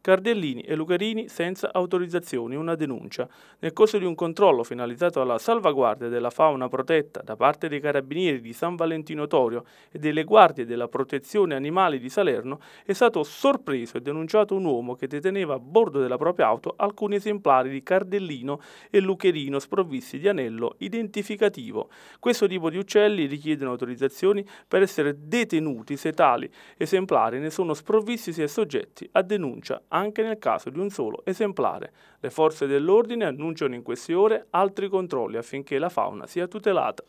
Cardellini e Lucarini senza autorizzazioni, una denuncia. Nel corso di un controllo finalizzato alla salvaguardia della fauna protetta da parte dei carabinieri di San Valentino Torio e delle guardie della protezione animali di Salerno, è stato sorpreso e denunciato un uomo che deteneva a bordo della propria auto alcuni esemplari di Cardellino e Lucherino sprovvisti di anello identificativo. Questo tipo di uccelli richiedono autorizzazioni per essere detenuti se tali esemplari ne sono sprovvisti sia soggetti a denuncia anche nel caso di un solo esemplare. Le forze dell'ordine annunciano in queste ore altri controlli affinché la fauna sia tutelata.